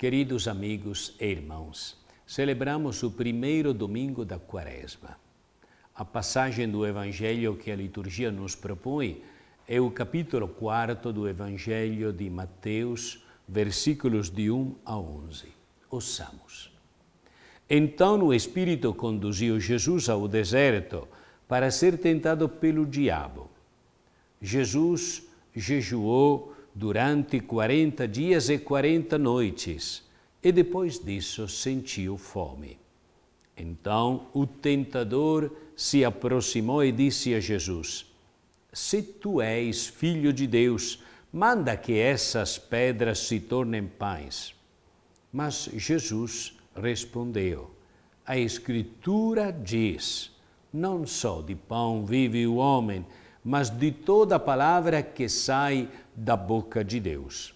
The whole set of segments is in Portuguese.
Queridos amigos e irmãos, celebramos o primeiro domingo da Quaresma. A passagem do Evangelho que a liturgia nos propõe é o capítulo 4 do Evangelho de Mateus, versículos de 1 a 11. Ouçamos. Então o Espírito conduziu Jesus ao deserto para ser tentado pelo diabo. Jesus jejuou durante quarenta dias e quarenta noites, e depois disso sentiu fome. Então o tentador se aproximou e disse a Jesus: Se tu és filho de Deus, manda que essas pedras se tornem pães. Mas Jesus respondeu: A Escritura diz: Não só de pão vive o homem, mas de toda palavra que sai da boca de Deus.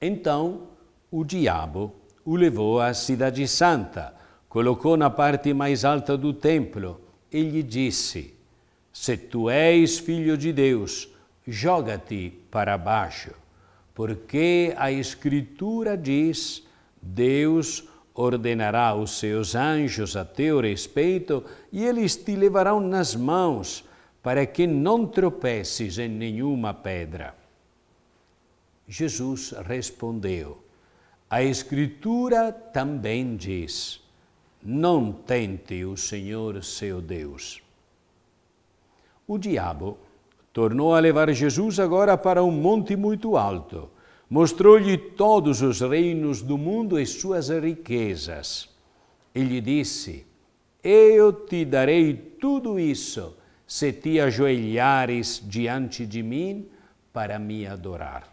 Então o diabo o levou à Cidade Santa, colocou na parte mais alta do templo e lhe disse: Se tu és filho de Deus, joga-te para baixo, porque a Escritura diz: Deus ordenará os seus anjos a teu respeito e eles te levarão nas mãos para que não tropeces em nenhuma pedra. Jesus respondeu: A Escritura também diz: Não tente o Senhor seu Deus. O diabo tornou a levar Jesus agora para um monte muito alto. Mostrou-lhe todos os reinos do mundo e suas riquezas. E lhe disse: Eu te darei tudo isso se te ajoelhares diante de mim para me adorar.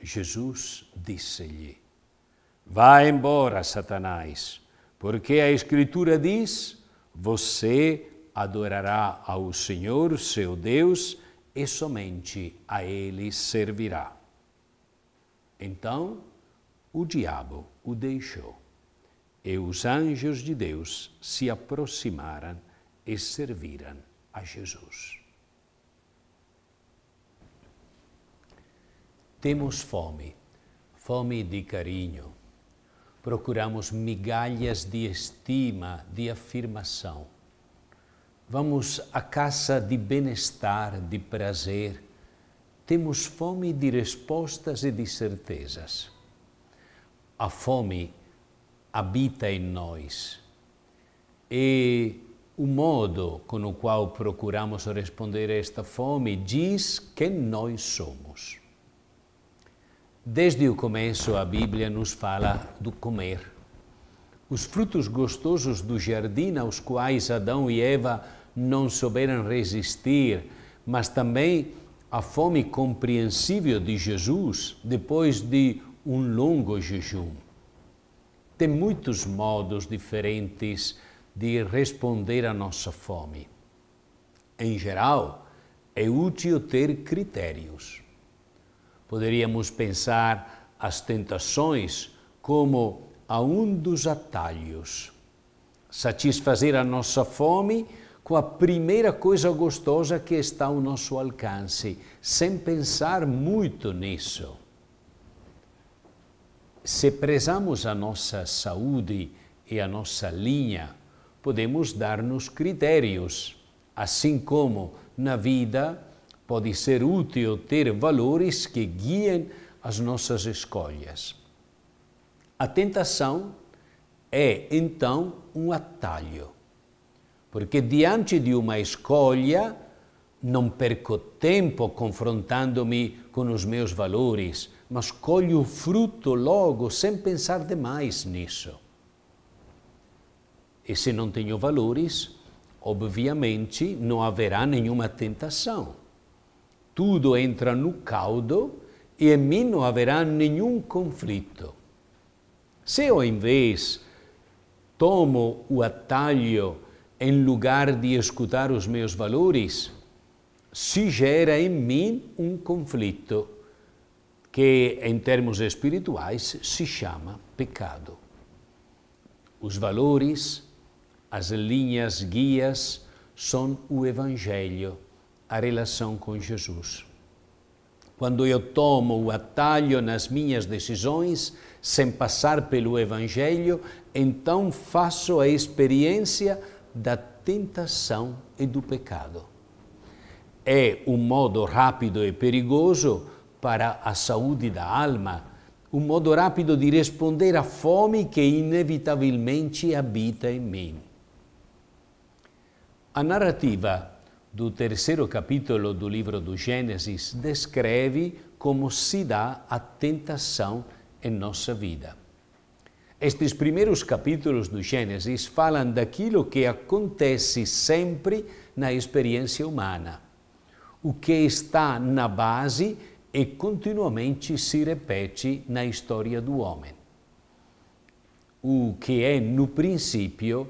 Jesus disse-lhe: Vá embora, Satanás, porque a Escritura diz: Você adorará ao Senhor, seu Deus, e somente a Ele servirá. Então o diabo o deixou e os anjos de Deus se aproximaram e serviram a Jesus. Temos fome, fome de carinho. Procuramos migalhas de estima, de afirmação. Vamos à caça de bem-estar, de prazer. Temos fome de respostas e de certezas. A fome habita em nós. E o modo com o qual procuramos responder a esta fome diz quem nós somos. Desde o começo, a Bíblia nos fala do comer. Os frutos gostosos do jardim aos quais Adão e Eva não souberam resistir, mas também a fome compreensível de Jesus depois de um longo jejum. Tem muitos modos diferentes de de responder à nossa fome. Em geral, é útil ter critérios. Poderíamos pensar as tentações como a um dos atalhos. Satisfazer a nossa fome com a primeira coisa gostosa que está ao nosso alcance, sem pensar muito nisso. Se prezamos a nossa saúde e a nossa linha podemos dar-nos critérios, assim como na vida pode ser útil ter valores que guiem as nossas escolhas. A tentação é então um atalho, porque diante de uma escolha não perco tempo confrontando-me com os meus valores, mas colho o fruto logo sem pensar demais nisso. E se não tenho valores, obviamente não haverá nenhuma tentação. Tudo entra no caldo e em mim não haverá nenhum conflito. Se eu, em vez, tomo o atalho em lugar de escutar os meus valores, se gera em mim um conflito que, em termos espirituais, se chama pecado. Os valores, as linhas guias são o Evangelho, a relação com Jesus. Quando eu tomo o atalho nas minhas decisões, sem passar pelo Evangelho, então faço a experiência da tentação e do pecado. É um modo rápido e perigoso para a saúde da alma, um modo rápido de responder à fome que inevitavelmente habita em mim. A narrativa do terceiro capítulo do livro do Gênesis descreve como se dá a tentação em nossa vida. Estes primeiros capítulos do Gênesis falam daquilo que acontece sempre na experiência humana. O que está na base e continuamente se repete na história do homem. O que é no princípio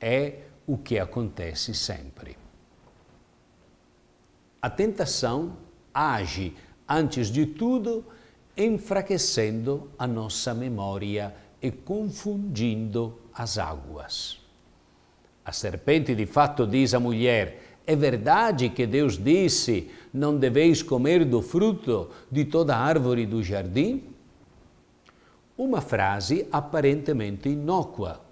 é o que acontece sempre. A tentação age, antes de tudo, enfraquecendo a nossa memória e confundindo as águas. A serpente de fato diz à mulher: É verdade que Deus disse: Não deveis comer do fruto de toda árvore do jardim? Uma frase aparentemente inócua,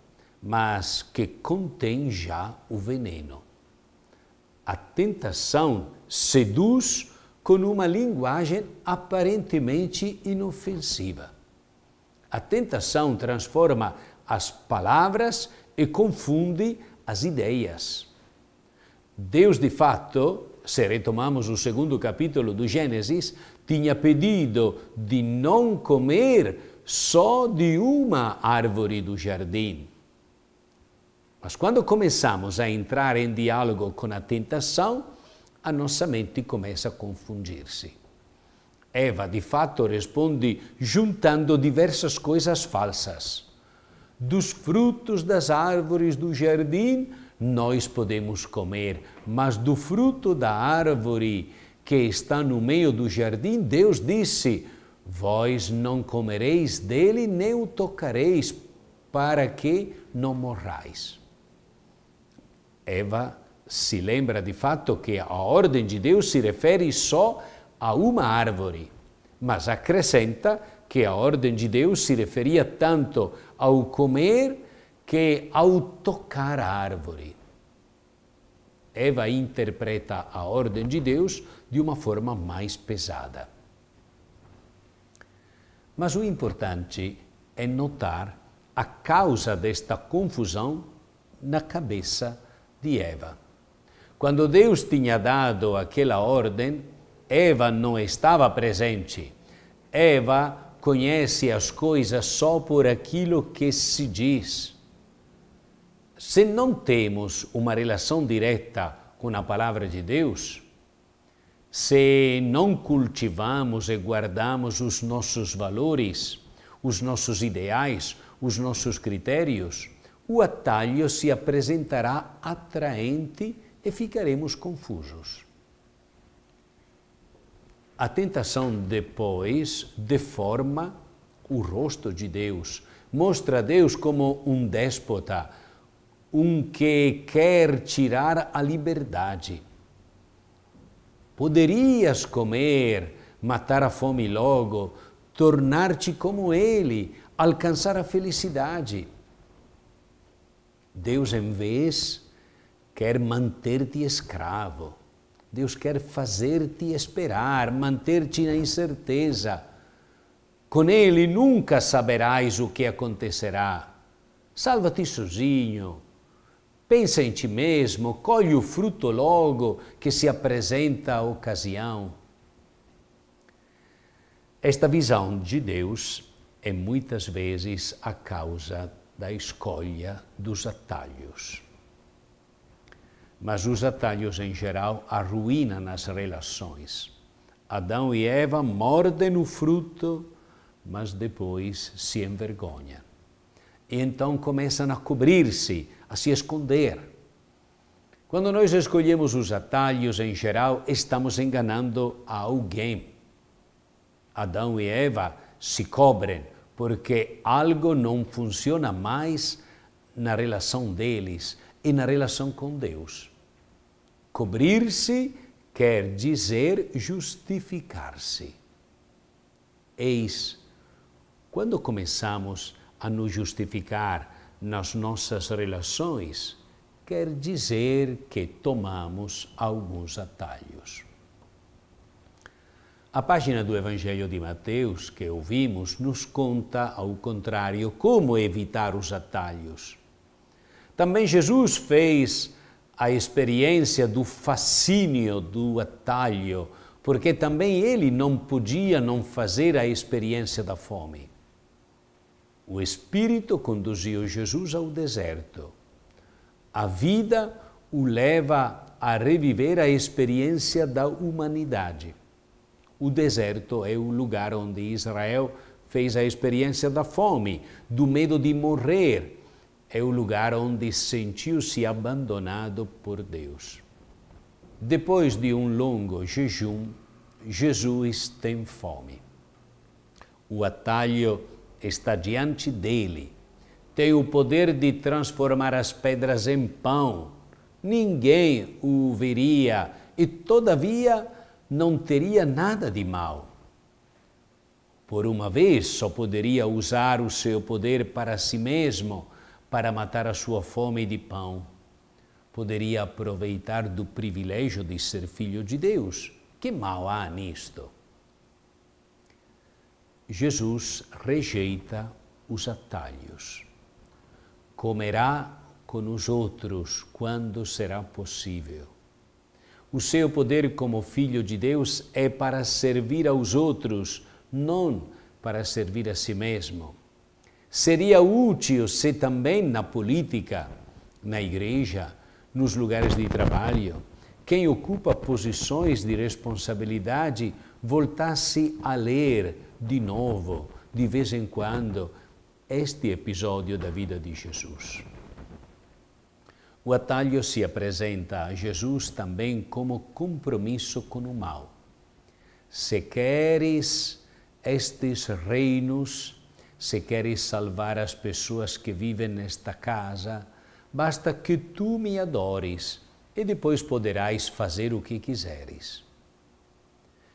mas que contém já o veneno. A tentação seduz com uma linguagem aparentemente inofensiva. A tentação transforma as palavras e confunde as ideias. Deus, de fato, se retomamos o segundo capítulo do Gênesis, tinha pedido de não comer só de uma árvore do jardim. Mas quando começamos a entrar em diálogo com a tentação, a nossa mente começa a confundir-se. Eva, de fato, responde juntando diversas coisas falsas. Dos frutos das árvores do jardim nós podemos comer, mas do fruto da árvore que está no meio do jardim, Deus disse: Vós não comereis dele, nem o tocareis, para que não morrais. Eva se lembra de fato que a ordem de Deus se refere só a uma árvore, mas acrescenta que a ordem de Deus se referia tanto ao comer que ao tocar a árvore. Eva interpreta a ordem de Deus de uma forma mais pesada. Mas o importante é notar a causa desta confusão na cabeça de Eva. Quando Deus tinha dado aquela ordem, Eva não estava presente. Eva conhece as coisas só por aquilo que se diz. Se não temos uma relação direta com a palavra de Deus, se não cultivamos e guardamos os nossos valores, os nossos ideais, os nossos critérios, o atalho se apresentará atraente e ficaremos confusos. A tentação depois deforma o rosto de Deus, mostra Deus como um déspota, um que quer tirar a liberdade. Poderias comer, matar a fome logo, tornar-te como ele, alcançar a felicidade. Deus, em vez, quer manter-te escravo. Deus quer fazer-te esperar, manter-te na incerteza. Com Ele nunca saberás o que acontecerá. Salva-te sozinho. Pensa em ti mesmo, colhe o fruto logo que se apresenta a ocasião. Esta visão de Deus é muitas vezes a causa da escolha dos atalhos. Mas os atalhos, em geral, arruinam as relações. Adão e Eva mordem o fruto, mas depois se envergonham. E então começam a cobrir-se, a se esconder. Quando nós escolhemos os atalhos, em geral, estamos enganando alguém. Adão e Eva se cobrem, porque algo não funciona mais na relação deles e na relação com Deus. Cobrir-se quer dizer justificar-se. Eis, quando começamos a nos justificar nas nossas relações, quer dizer que tomamos alguns atalhos. A página do Evangelho de Mateus que ouvimos nos conta, ao contrário, como evitar os atalhos. Também Jesus fez a experiência do fascínio do atalho, porque também ele não podia não fazer a experiência da fome. O Espírito conduziu Jesus ao deserto. A vida o leva a reviver a experiência da humanidade o deserto é o lugar onde Israel fez a experiência da fome, do medo de morrer. É o lugar onde sentiu-se abandonado por Deus. Depois de um longo jejum, Jesus tem fome. O atalho está diante dele. Tem o poder de transformar as pedras em pão. Ninguém o veria e, todavia, não teria nada de mal. Por uma vez, só poderia usar o seu poder para si mesmo, para matar a sua fome de pão. Poderia aproveitar do privilégio de ser filho de Deus. Que mal há nisto? Jesus rejeita os atalhos. Comerá com os outros quando será possível o seu poder como filho de Deus é para servir aos outros, não para servir a si mesmo. Seria útil se também na política, na igreja, nos lugares de trabalho, quem ocupa posições de responsabilidade voltasse a ler de novo, de vez em quando, este episódio da vida de Jesus. O atalho se apresenta a Jesus também como compromisso com o mal. Se queres estes reinos, se queres salvar as pessoas que vivem nesta casa, basta que tu me adores e depois poderás fazer o que quiseres.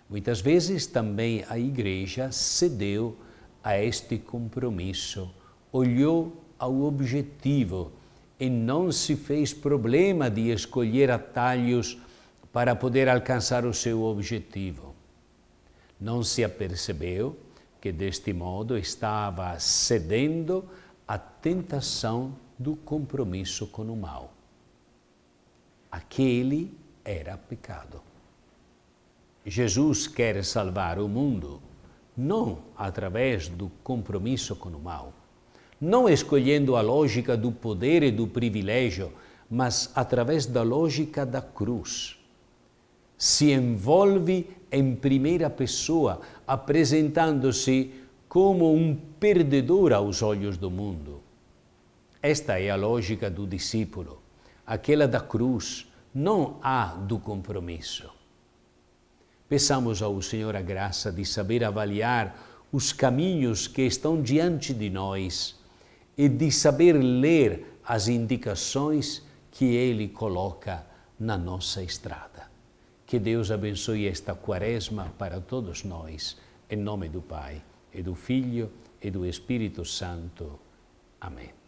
Muitas vezes também a igreja cedeu a este compromisso, olhou ao objetivo e não se fez problema de escolher atalhos para poder alcançar o seu objetivo. Não se apercebeu que, deste modo, estava cedendo à tentação do compromisso com o mal. Aquele era pecado. Jesus quer salvar o mundo não através do compromisso com o mal não escolhendo a lógica do poder e do privilégio, mas através da lógica da cruz. Se envolve em primeira pessoa, apresentando-se como um perdedor aos olhos do mundo. Esta é a lógica do discípulo, aquela da cruz, não a do compromisso. Peçamos ao Senhor a graça de saber avaliar os caminhos que estão diante de nós e de saber ler as indicações que Ele coloca na nossa estrada. Que Deus abençoe esta quaresma para todos nós, em nome do Pai, e do Filho e do Espírito Santo. Amém.